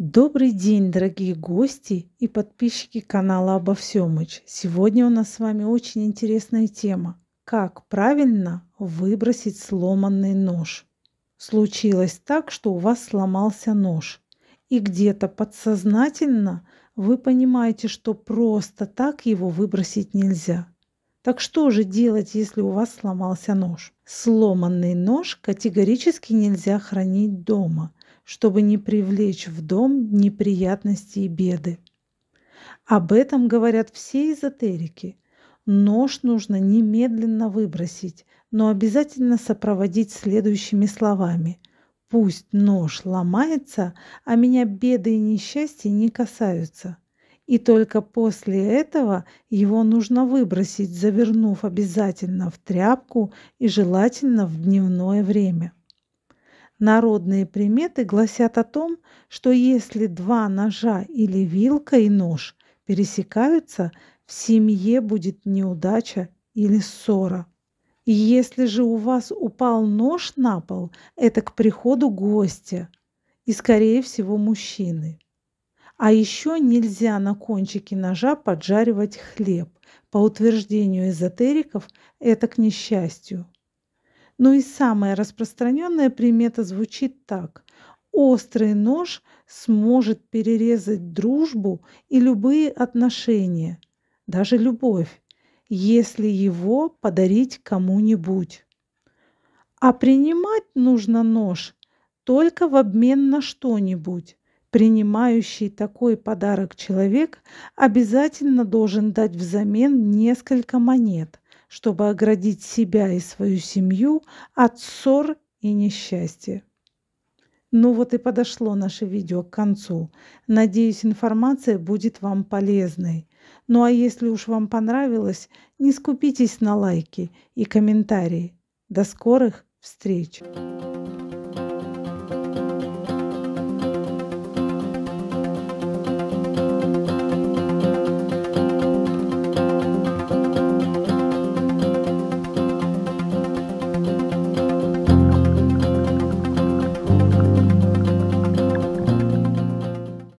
Добрый день, дорогие гости и подписчики канала Обо Всемыч. Сегодня у нас с вами очень интересная тема. Как правильно выбросить сломанный нож? Случилось так, что у вас сломался нож. И где-то подсознательно вы понимаете, что просто так его выбросить нельзя. Так что же делать, если у вас сломался нож? Сломанный нож категорически нельзя хранить дома – чтобы не привлечь в дом неприятности и беды. Об этом говорят все эзотерики. Нож нужно немедленно выбросить, но обязательно сопроводить следующими словами. Пусть нож ломается, а меня беды и несчастья не касаются. И только после этого его нужно выбросить, завернув обязательно в тряпку и желательно в дневное время. Народные приметы гласят о том, что если два ножа или вилка и нож пересекаются, в семье будет неудача или ссора. И если же у вас упал нож на пол, это к приходу гостя и, скорее всего, мужчины. А еще нельзя на кончике ножа поджаривать хлеб. По утверждению эзотериков, это к несчастью. Ну и самая распространенная примета звучит так. Острый нож сможет перерезать дружбу и любые отношения, даже любовь, если его подарить кому-нибудь. А принимать нужно нож только в обмен на что-нибудь. Принимающий такой подарок человек обязательно должен дать взамен несколько монет – чтобы оградить себя и свою семью от ссор и несчастья. Ну вот и подошло наше видео к концу. Надеюсь, информация будет вам полезной. Ну а если уж вам понравилось, не скупитесь на лайки и комментарии. До скорых встреч!